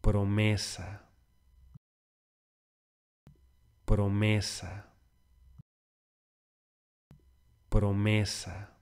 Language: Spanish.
promesa, promesa, promesa.